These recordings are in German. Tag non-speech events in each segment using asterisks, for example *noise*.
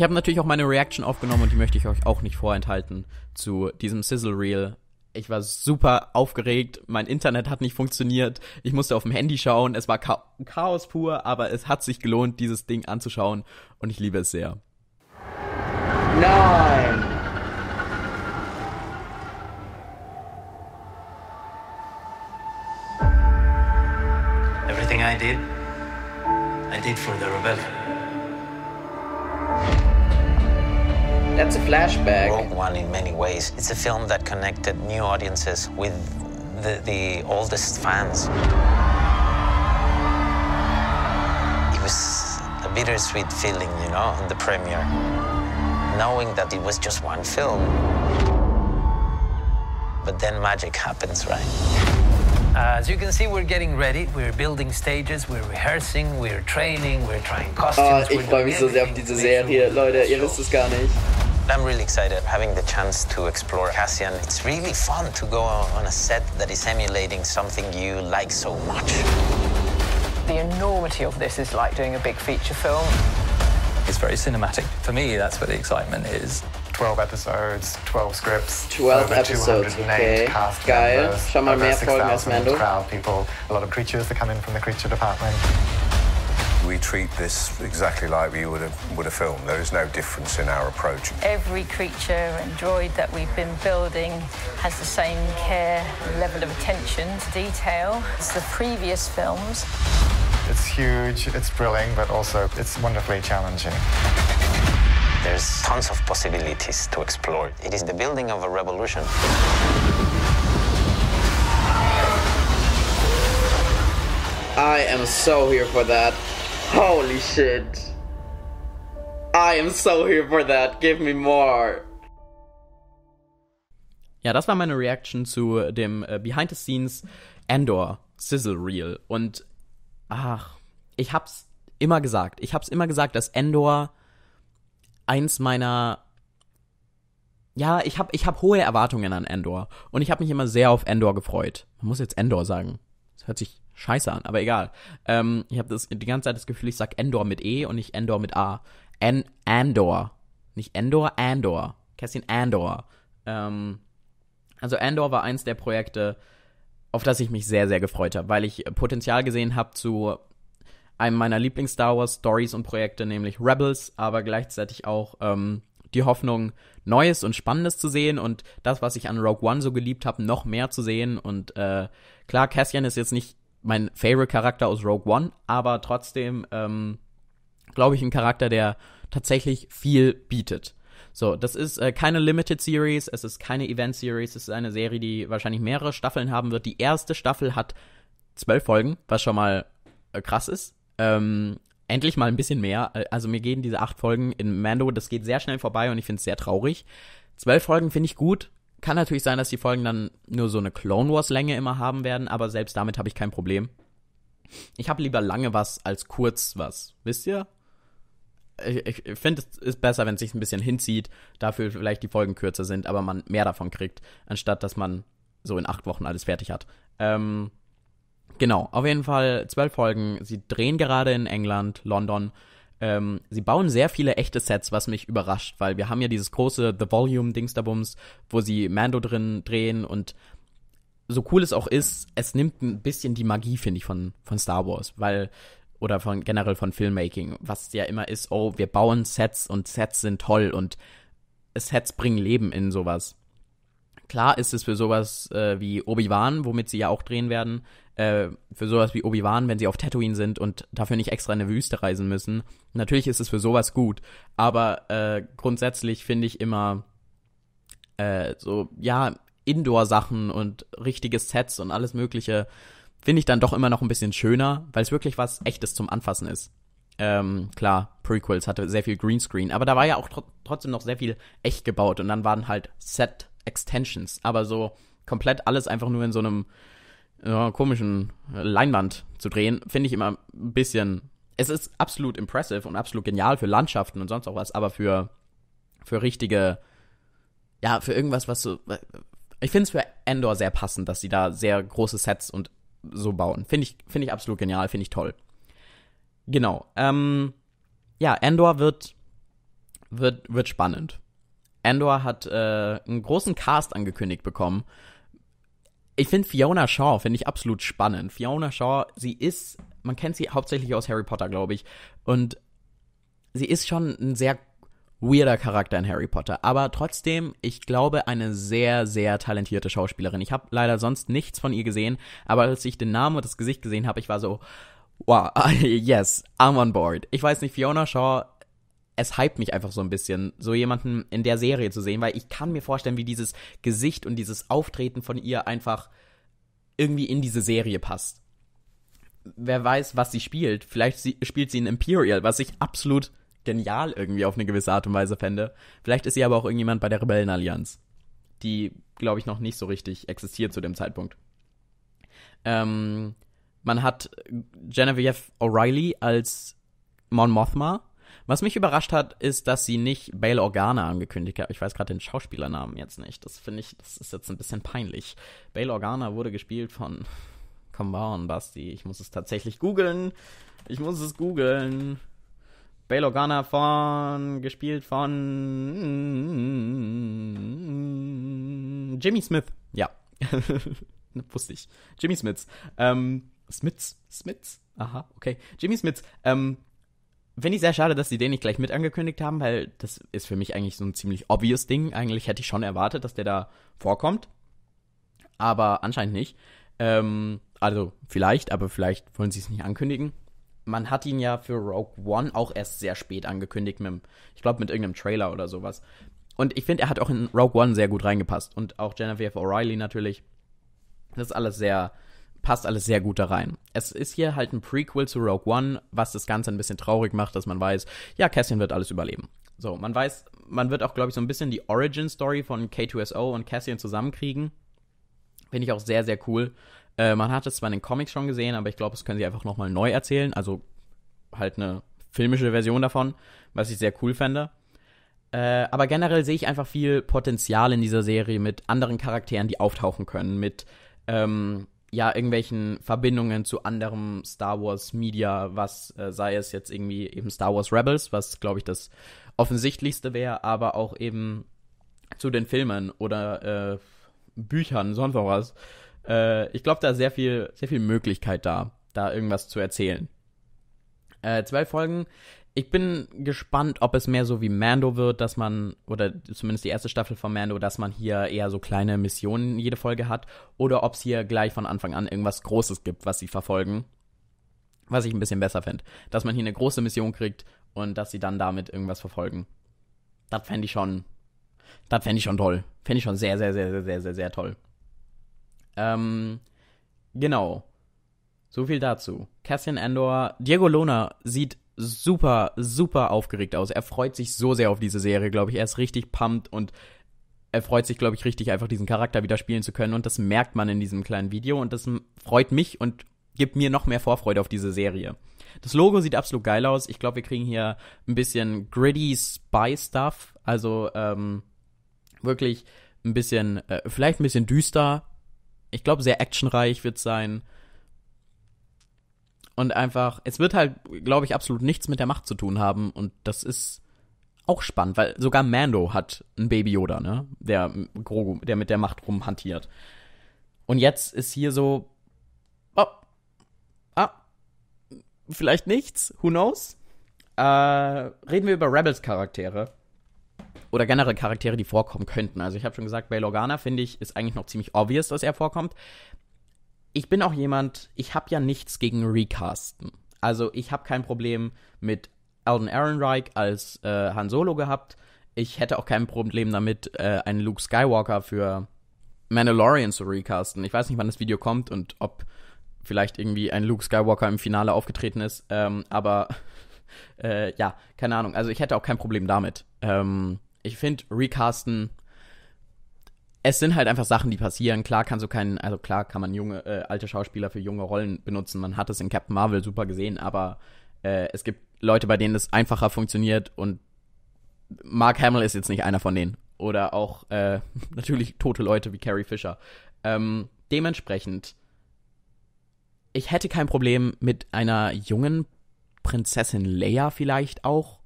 Ich habe natürlich auch meine Reaction aufgenommen und die möchte ich euch auch nicht vorenthalten zu diesem Sizzle Reel. Ich war super aufgeregt, mein Internet hat nicht funktioniert, ich musste auf dem Handy schauen, es war Chaos pur, aber es hat sich gelohnt, dieses Ding anzuschauen und ich liebe es sehr. Nein! Everything I did, I did for the rebellion. That's a flashback. Rogue One, in many ways, it's a film that connected new audiences with the, the oldest fans. It was a bittersweet feeling, you know, on the premiere, knowing that it was just one film. But then magic happens, right? Uh, as you can see, we're getting ready. We're building stages, we're rehearsing, we're training, we're trying costumes. Oh, ich freue mich so sehr auf diese Serie, Leute. Ihr wisst es gar nicht. I'm really excited having the chance to explore Cassian. It's really fun to go on a set that is emulating something you like so much. The enormity of this is like doing a big feature film. It's very cinematic. For me, that's where the excitement is. 12 episodes, 12 Scripts, 12 episodes, okay. Cast Geil. Members, Schon mal Crowd people, a lot of creatures that come in from the creature department treat this exactly like we would have would a film. There is no difference in our approach. Every creature and droid that we've been building has the same care level of attention to detail as the previous films. It's huge, it's thrilling, but also it's wonderfully challenging. There's tons of possibilities to explore. It is the building of a revolution. I am so here for that. Holy shit. I am so here for that. Give me more. Ja, das war meine Reaction zu dem äh, Behind the Scenes Andor Sizzle Reel. Und ach, ich hab's immer gesagt. Ich hab's immer gesagt, dass Endor eins meiner. Ja, ich hab, ich hab hohe Erwartungen an Endor. Und ich hab mich immer sehr auf Endor gefreut. Man muss jetzt Endor sagen. Das hört sich scheiße an, aber egal. Ähm, ich habe die ganze Zeit das Gefühl, ich sag Endor mit E und nicht Endor mit A. An Andor. Nicht Endor, Andor. Kerstin Andor. Ähm, also Andor war eins der Projekte, auf das ich mich sehr, sehr gefreut habe, weil ich Potenzial gesehen habe zu einem meiner Lieblings-Star Wars-Stories und Projekte, nämlich Rebels, aber gleichzeitig auch ähm, die Hoffnung, Neues und Spannendes zu sehen und das, was ich an Rogue One so geliebt habe, noch mehr zu sehen. Und äh, klar, Cassian ist jetzt nicht mein Favorite-Charakter aus Rogue One, aber trotzdem, ähm, glaube ich, ein Charakter, der tatsächlich viel bietet. So, das ist äh, keine Limited Series, es ist keine Event Series, es ist eine Serie, die wahrscheinlich mehrere Staffeln haben wird. Die erste Staffel hat zwölf Folgen, was schon mal äh, krass ist. Ähm, endlich mal ein bisschen mehr. Äh, also mir gehen diese acht Folgen in Mando, das geht sehr schnell vorbei und ich finde es sehr traurig. Zwölf Folgen finde ich gut, kann natürlich sein, dass die Folgen dann nur so eine Clone Wars-Länge immer haben werden, aber selbst damit habe ich kein Problem. Ich habe lieber lange was als kurz was. Wisst ihr? Ich, ich finde, es ist besser, wenn es sich ein bisschen hinzieht, dafür vielleicht die Folgen kürzer sind, aber man mehr davon kriegt, anstatt dass man so in acht Wochen alles fertig hat. Ähm, genau, auf jeden Fall zwölf Folgen. Sie drehen gerade in England, London ähm, sie bauen sehr viele echte Sets, was mich überrascht, weil wir haben ja dieses große The Volume Dingsterbums, wo sie Mando drin drehen und so cool es auch ist, es nimmt ein bisschen die Magie, finde ich, von, von Star Wars, weil oder von generell von Filmmaking, was ja immer ist, oh, wir bauen Sets und Sets sind toll und Sets bringen Leben in sowas. Klar ist es für sowas äh, wie Obi-Wan, womit sie ja auch drehen werden, äh, für sowas wie Obi-Wan, wenn sie auf Tatooine sind und dafür nicht extra in eine Wüste reisen müssen. Natürlich ist es für sowas gut, aber äh, grundsätzlich finde ich immer äh, so, ja, Indoor-Sachen und richtige Sets und alles Mögliche finde ich dann doch immer noch ein bisschen schöner, weil es wirklich was Echtes zum Anfassen ist. Ähm, klar, Prequels hatte sehr viel Greenscreen, aber da war ja auch tr trotzdem noch sehr viel echt gebaut und dann waren halt Set-Extensions, aber so komplett alles einfach nur in so einem ja, komischen Leinwand zu drehen, finde ich immer ein bisschen. Es ist absolut impressive und absolut genial für Landschaften und sonst auch was, aber für, für richtige, ja, für irgendwas, was so. Ich finde es für Endor sehr passend, dass sie da sehr große Sets und so bauen. Finde ich, find ich absolut genial, finde ich toll. Genau. Ähm, ja, Endor wird, wird, wird spannend. Endor hat äh, einen großen Cast angekündigt bekommen ich finde Fiona Shaw, finde ich absolut spannend. Fiona Shaw, sie ist, man kennt sie hauptsächlich aus Harry Potter, glaube ich. Und sie ist schon ein sehr weirder Charakter in Harry Potter. Aber trotzdem, ich glaube, eine sehr, sehr talentierte Schauspielerin. Ich habe leider sonst nichts von ihr gesehen, aber als ich den Namen und das Gesicht gesehen habe, ich war so, wow, *laughs* yes, I'm on board. Ich weiß nicht, Fiona Shaw es hypt mich einfach so ein bisschen, so jemanden in der Serie zu sehen, weil ich kann mir vorstellen, wie dieses Gesicht und dieses Auftreten von ihr einfach irgendwie in diese Serie passt. Wer weiß, was sie spielt. Vielleicht sie, spielt sie in Imperial, was ich absolut genial irgendwie auf eine gewisse Art und Weise fände. Vielleicht ist sie aber auch irgendjemand bei der Rebellenallianz, die, glaube ich, noch nicht so richtig existiert zu dem Zeitpunkt. Ähm, man hat Genevieve O'Reilly als Mon Mothma, was mich überrascht hat, ist, dass sie nicht Bail Organa angekündigt hat. Ich weiß gerade den Schauspielernamen jetzt nicht. Das finde ich, das ist jetzt ein bisschen peinlich. Bail Organa wurde gespielt von. Come on, Basti. Ich muss es tatsächlich googeln. Ich muss es googeln. Bail Organa von. gespielt von. Jimmy Smith. Ja. *laughs* Wusste ich. Jimmy Smiths. Ähm, Smiths. Smiths. Aha, okay. Jimmy Smiths. Ähm, Finde ich sehr schade, dass sie den nicht gleich mit angekündigt haben, weil das ist für mich eigentlich so ein ziemlich obvious Ding. Eigentlich hätte ich schon erwartet, dass der da vorkommt. Aber anscheinend nicht. Ähm, also vielleicht, aber vielleicht wollen sie es nicht ankündigen. Man hat ihn ja für Rogue One auch erst sehr spät angekündigt, mit, ich glaube mit irgendeinem Trailer oder sowas. Und ich finde, er hat auch in Rogue One sehr gut reingepasst. Und auch Genevieve O'Reilly natürlich. Das ist alles sehr, passt alles sehr gut da rein. Es ist hier halt ein Prequel zu Rogue One, was das Ganze ein bisschen traurig macht, dass man weiß, ja, Cassian wird alles überleben. So, man weiß, man wird auch, glaube ich, so ein bisschen die Origin-Story von K2SO und Cassian zusammenkriegen. Finde ich auch sehr, sehr cool. Äh, man hat es zwar in den Comics schon gesehen, aber ich glaube, es können sie einfach nochmal neu erzählen. Also halt eine filmische Version davon, was ich sehr cool fände. Äh, aber generell sehe ich einfach viel Potenzial in dieser Serie mit anderen Charakteren, die auftauchen können, mit ähm, ja, irgendwelchen Verbindungen zu anderem Star Wars Media, was äh, sei es jetzt irgendwie eben Star Wars Rebels, was glaube ich das offensichtlichste wäre, aber auch eben zu den Filmen oder äh, Büchern, sonst auch was. Äh, ich glaube, da ist sehr viel, sehr viel Möglichkeit da, da irgendwas zu erzählen. Äh, zwölf Folgen ich bin gespannt, ob es mehr so wie Mando wird, dass man, oder zumindest die erste Staffel von Mando, dass man hier eher so kleine Missionen jede Folge hat, oder ob es hier gleich von Anfang an irgendwas Großes gibt, was sie verfolgen. Was ich ein bisschen besser fände. Dass man hier eine große Mission kriegt und dass sie dann damit irgendwas verfolgen. Das fände ich schon. Das fände ich schon toll. Fände ich schon sehr, sehr, sehr, sehr, sehr, sehr, sehr toll. Ähm, genau. So viel dazu. Cassian Andor, Diego Lona sieht super, super aufgeregt aus. Er freut sich so sehr auf diese Serie, glaube ich. Er ist richtig pumped und er freut sich, glaube ich, richtig, einfach diesen Charakter wieder spielen zu können. Und das merkt man in diesem kleinen Video. Und das freut mich und gibt mir noch mehr Vorfreude auf diese Serie. Das Logo sieht absolut geil aus. Ich glaube, wir kriegen hier ein bisschen gritty Spy-Stuff. Also ähm, wirklich ein bisschen, äh, vielleicht ein bisschen düster. Ich glaube, sehr actionreich wird es sein. Und einfach, es wird halt, glaube ich, absolut nichts mit der Macht zu tun haben. Und das ist auch spannend, weil sogar Mando hat ein Baby Yoda, ne? Der Grogu, der mit der Macht rumhantiert. Und jetzt ist hier so, oh, ah, vielleicht nichts, who knows? Äh, reden wir über Rebels-Charaktere. Oder generell Charaktere, die vorkommen könnten. Also ich habe schon gesagt, Bail Organa, finde ich, ist eigentlich noch ziemlich obvious, dass er vorkommt ich bin auch jemand, ich habe ja nichts gegen Recasten. Also ich habe kein Problem mit Alden Ehrenreich als äh, Han Solo gehabt. Ich hätte auch kein Problem damit, äh, einen Luke Skywalker für Mandalorian zu recasten. Ich weiß nicht, wann das Video kommt und ob vielleicht irgendwie ein Luke Skywalker im Finale aufgetreten ist. Ähm, aber *laughs* äh, ja, keine Ahnung. Also ich hätte auch kein Problem damit. Ähm, ich finde, recasten es sind halt einfach Sachen, die passieren. Klar kannst so du keinen, also klar kann man junge, äh, alte Schauspieler für junge Rollen benutzen. Man hat es in Captain Marvel super gesehen, aber äh, es gibt Leute, bei denen es einfacher funktioniert und Mark Hamill ist jetzt nicht einer von denen. Oder auch äh, *laughs* natürlich tote Leute wie Carrie Fisher. Ähm, dementsprechend, ich hätte kein Problem mit einer jungen Prinzessin Leia vielleicht auch,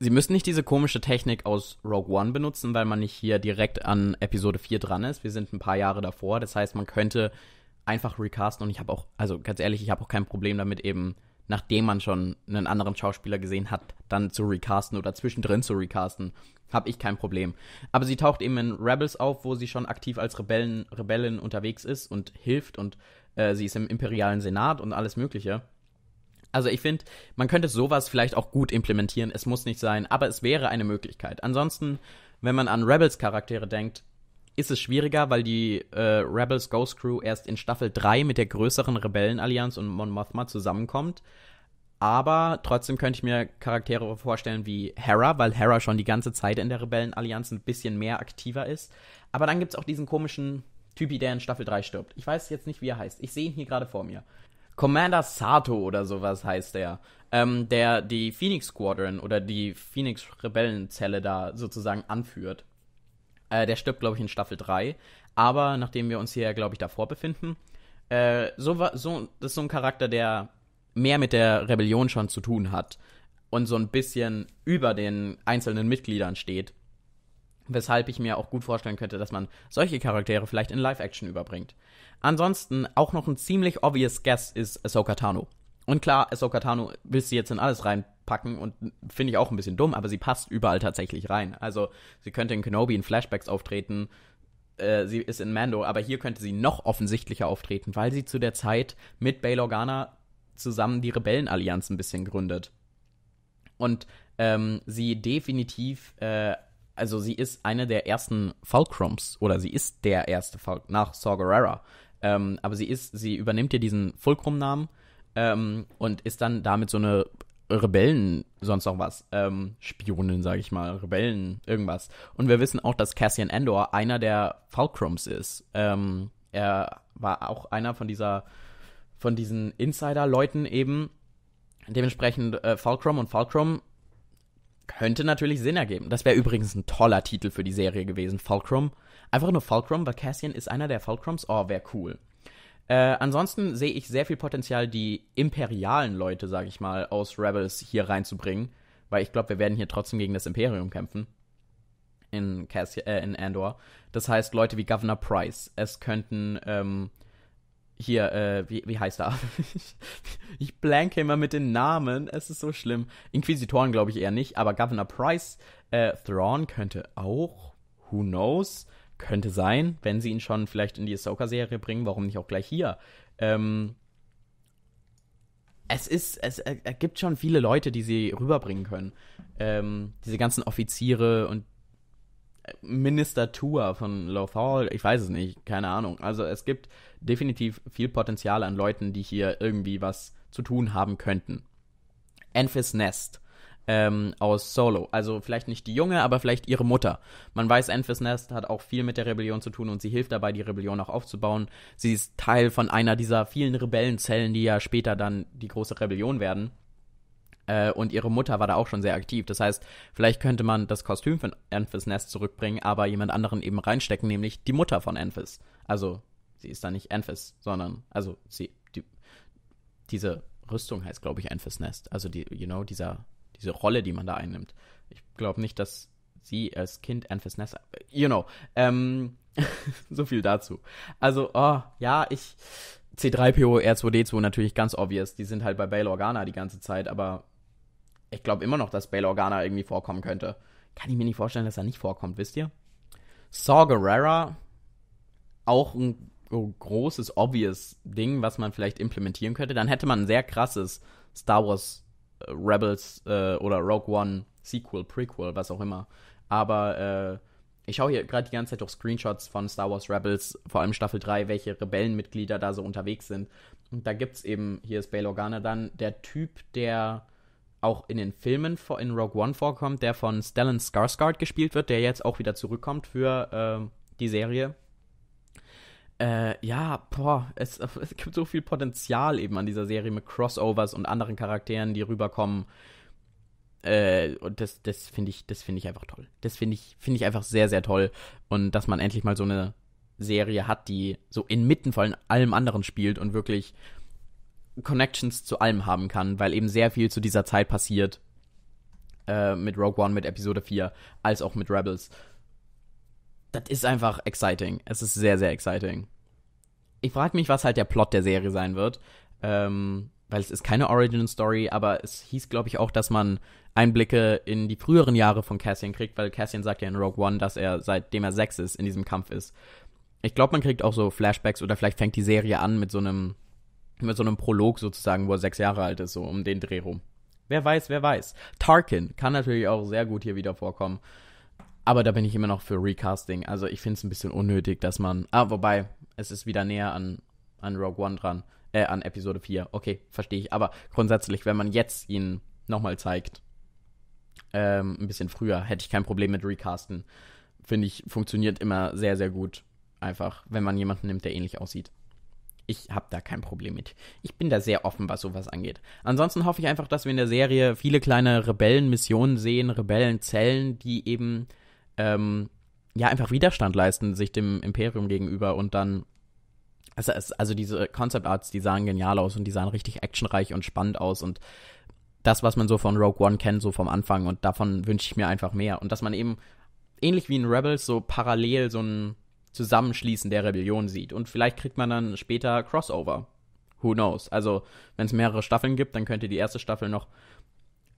Sie müssen nicht diese komische Technik aus Rogue One benutzen, weil man nicht hier direkt an Episode 4 dran ist. Wir sind ein paar Jahre davor. Das heißt, man könnte einfach recasten und ich habe auch, also ganz ehrlich, ich habe auch kein Problem damit eben, nachdem man schon einen anderen Schauspieler gesehen hat, dann zu recasten oder zwischendrin zu recasten. Habe ich kein Problem. Aber sie taucht eben in Rebels auf, wo sie schon aktiv als Rebellen, Rebellin unterwegs ist und hilft und äh, sie ist im imperialen Senat und alles Mögliche. Also ich finde, man könnte sowas vielleicht auch gut implementieren. Es muss nicht sein, aber es wäre eine Möglichkeit. Ansonsten, wenn man an Rebels-Charaktere denkt, ist es schwieriger, weil die äh, Rebels Ghost Crew erst in Staffel 3 mit der größeren Rebellenallianz und Mon Mothma zusammenkommt. Aber trotzdem könnte ich mir Charaktere vorstellen wie Hera, weil Hera schon die ganze Zeit in der Rebellenallianz ein bisschen mehr aktiver ist. Aber dann gibt es auch diesen komischen Typi, der in Staffel 3 stirbt. Ich weiß jetzt nicht, wie er heißt. Ich sehe ihn hier gerade vor mir. Commander Sato oder sowas heißt der. Ähm, der die Phoenix Squadron oder die Phoenix Rebellenzelle da sozusagen anführt. Äh, der stirbt, glaube ich, in Staffel 3. Aber nachdem wir uns hier, glaube ich, davor befinden, äh, so, so, das ist so ein Charakter, der mehr mit der Rebellion schon zu tun hat und so ein bisschen über den einzelnen Mitgliedern steht Weshalb ich mir auch gut vorstellen könnte, dass man solche Charaktere vielleicht in Live-Action überbringt. Ansonsten auch noch ein ziemlich obvious Guess ist Ahsoka Tano. Und klar, Ahsoka Tano willst du jetzt in alles reinpacken und finde ich auch ein bisschen dumm, aber sie passt überall tatsächlich rein. Also sie könnte in Kenobi in Flashbacks auftreten, äh, sie ist in Mando, aber hier könnte sie noch offensichtlicher auftreten, weil sie zu der Zeit mit Bail Organa zusammen die Rebellenallianz ein bisschen gründet. Und ähm, sie definitiv äh, also sie ist eine der ersten Fulcrums oder sie ist der erste Fulcrum nach Saw Ähm, aber sie ist, sie übernimmt ja diesen Fulcrum-Namen ähm, und ist dann damit so eine Rebellen, sonst auch was, ähm, Spionin, sage ich mal, Rebellen, irgendwas. Und wir wissen auch, dass Cassian Andor einer der Fulcrums ist. Ähm, er war auch einer von dieser, von diesen Insider-Leuten eben, dementsprechend äh, Falcrom und Falcrom könnte natürlich Sinn ergeben. Das wäre übrigens ein toller Titel für die Serie gewesen, Fulcrum. Einfach nur Fulcrum, weil Cassian ist einer der Fulcrums. Oh, wäre cool. Äh, ansonsten sehe ich sehr viel Potenzial, die imperialen Leute, sage ich mal, aus Rebels hier reinzubringen, weil ich glaube, wir werden hier trotzdem gegen das Imperium kämpfen. In, Cassia, äh, in Andor. Das heißt, Leute wie Governor Price. Es könnten ähm, hier, äh, wie, wie heißt er? *laughs* ich blanke immer mit den Namen, es ist so schlimm. Inquisitoren glaube ich eher nicht, aber Governor Price, äh, Thrawn könnte auch, who knows, könnte sein, wenn sie ihn schon vielleicht in die Ahsoka-Serie bringen, warum nicht auch gleich hier? Ähm, es ist, es äh, gibt schon viele Leute, die sie rüberbringen können. Ähm, diese ganzen Offiziere und Minister Tour von Lothal, ich weiß es nicht, keine Ahnung. Also es gibt definitiv viel Potenzial an Leuten, die hier irgendwie was zu tun haben könnten. Enfys Nest ähm, aus Solo. Also vielleicht nicht die Junge, aber vielleicht ihre Mutter. Man weiß, Enfys Nest hat auch viel mit der Rebellion zu tun und sie hilft dabei, die Rebellion auch aufzubauen. Sie ist Teil von einer dieser vielen Rebellenzellen, die ja später dann die große Rebellion werden. Äh, und ihre Mutter war da auch schon sehr aktiv. Das heißt, vielleicht könnte man das Kostüm von Enfys Nest zurückbringen, aber jemand anderen eben reinstecken, nämlich die Mutter von Enfys. Also, sie ist da nicht Enfys, sondern, also, sie, die, diese Rüstung heißt, glaube ich, Enfys Nest. Also, die, you know, dieser, diese Rolle, die man da einnimmt. Ich glaube nicht, dass sie als Kind Enfys Nest, äh, you know, ähm, *laughs* so viel dazu. Also, oh, ja, ich, C3PO, R2D2 natürlich ganz obvious. Die sind halt bei Bail Organa die ganze Zeit, aber ich glaube immer noch, dass Bail Organa irgendwie vorkommen könnte. Kann ich mir nicht vorstellen, dass er nicht vorkommt, wisst ihr? Saw Gerrera, auch ein großes, obvious Ding, was man vielleicht implementieren könnte. Dann hätte man ein sehr krasses Star Wars äh, Rebels äh, oder Rogue One Sequel, Prequel, was auch immer. Aber äh, ich schaue hier gerade die ganze Zeit durch Screenshots von Star Wars Rebels, vor allem Staffel 3, welche Rebellenmitglieder da so unterwegs sind. Und da gibt es eben, hier ist Bail Organa dann, der Typ, der auch in den Filmen in Rogue One vorkommt, der von Stellan Skarsgård gespielt wird, der jetzt auch wieder zurückkommt für äh, die Serie. Äh, ja, boah, es, *laughs* es, gibt so viel Potenzial eben an dieser Serie mit Crossovers und anderen Charakteren, die rüberkommen. Äh, und das, das finde ich, das finde ich einfach toll. Das finde ich, finde ich einfach sehr, sehr toll. Und dass man endlich mal so eine Serie hat, die so inmitten von allem anderen spielt und wirklich Connections zu allem haben kann, weil eben sehr viel zu dieser Zeit passiert. Äh, mit Rogue One, mit Episode 4, als auch mit Rebels. Das ist einfach exciting. Es ist sehr, sehr exciting. Ich frage mich, was halt der Plot der Serie sein wird. Ähm, weil es ist keine Origin-Story, aber es hieß, glaube ich, auch, dass man Einblicke in die früheren Jahre von Cassian kriegt, weil Cassian sagt ja in Rogue One, dass er, seitdem er sechs ist, in diesem Kampf ist. Ich glaube, man kriegt auch so Flashbacks oder vielleicht fängt die Serie an mit so einem mit so einem Prolog sozusagen, wo er sechs Jahre alt ist, so um den Dreh rum. Wer weiß, wer weiß. Tarkin kann natürlich auch sehr gut hier wieder vorkommen. Aber da bin ich immer noch für Recasting. Also ich finde es ein bisschen unnötig, dass man. Ah, wobei, es ist wieder näher an, an Rogue One dran. Äh, an Episode 4. Okay, verstehe ich. Aber grundsätzlich, wenn man jetzt ihn nochmal zeigt, ähm, ein bisschen früher, hätte ich kein Problem mit Recasten. Finde ich, funktioniert immer sehr, sehr gut. Einfach, wenn man jemanden nimmt, der ähnlich aussieht ich habe da kein Problem mit. Ich bin da sehr offen, was sowas angeht. Ansonsten hoffe ich einfach, dass wir in der Serie viele kleine Rebellenmissionen sehen, Rebellenzellen, die eben ähm, ja einfach Widerstand leisten sich dem Imperium gegenüber und dann also, also diese Concept Arts, die sahen genial aus und die sahen richtig actionreich und spannend aus und das, was man so von Rogue One kennt, so vom Anfang und davon wünsche ich mir einfach mehr und dass man eben ähnlich wie in Rebels so parallel so ein Zusammenschließen der Rebellion sieht. Und vielleicht kriegt man dann später Crossover. Who knows? Also, wenn es mehrere Staffeln gibt, dann könnte die erste Staffel noch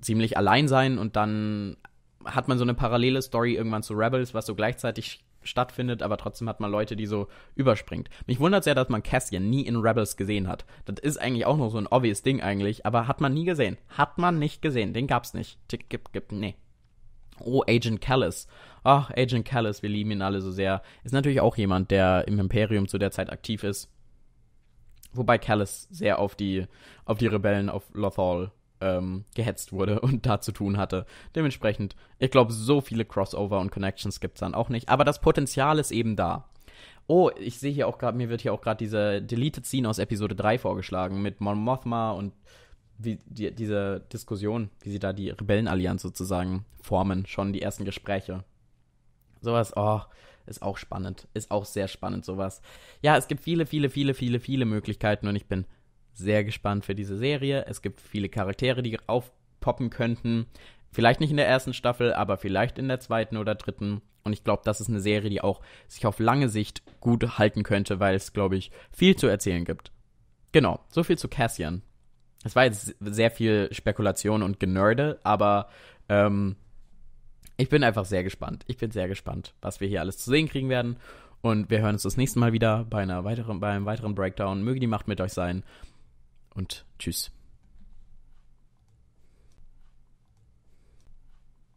ziemlich allein sein und dann hat man so eine parallele Story irgendwann zu Rebels, was so gleichzeitig stattfindet, aber trotzdem hat man Leute, die so überspringt. Mich wundert sehr, dass man Cassian nie in Rebels gesehen hat. Das ist eigentlich auch noch so ein obvious Ding eigentlich, aber hat man nie gesehen. Hat man nicht gesehen, den gab's nicht. Tick, gib, gib, nee. Oh, Agent Callis ach, Agent Callis, wir lieben ihn alle so sehr. Ist natürlich auch jemand, der im Imperium zu der Zeit aktiv ist. Wobei Callis sehr auf die, auf die Rebellen, auf Lothal ähm, gehetzt wurde *laughs* und da zu tun hatte. Dementsprechend, ich glaube, so viele Crossover und Connections gibt es dann auch nicht. Aber das Potenzial ist eben da. Oh, ich sehe hier auch gerade, mir wird hier auch gerade diese Deleted Scene aus Episode 3 vorgeschlagen mit Mon Mothma und wie die, diese Diskussion, wie sie da die Rebellenallianz sozusagen formen, schon die ersten Gespräche. Sowas, oh, ist auch spannend. Ist auch sehr spannend, sowas. Ja, es gibt viele, viele, viele, viele, viele Möglichkeiten und ich bin sehr gespannt für diese Serie. Es gibt viele Charaktere, die aufpoppen könnten. Vielleicht nicht in der ersten Staffel, aber vielleicht in der zweiten oder dritten. Und ich glaube, das ist eine Serie, die auch sich auf lange Sicht gut halten könnte, weil es, glaube ich, viel zu erzählen gibt. Genau, so viel zu Cassian. Es war jetzt sehr viel Spekulation und Genörde, aber ähm, ich bin einfach sehr gespannt. Ich bin sehr gespannt, was wir hier alles zu sehen kriegen werden. Und wir hören uns das nächste Mal wieder bei, einer weiteren, bei einem weiteren Breakdown. Möge die Macht mit euch sein. Und tschüss.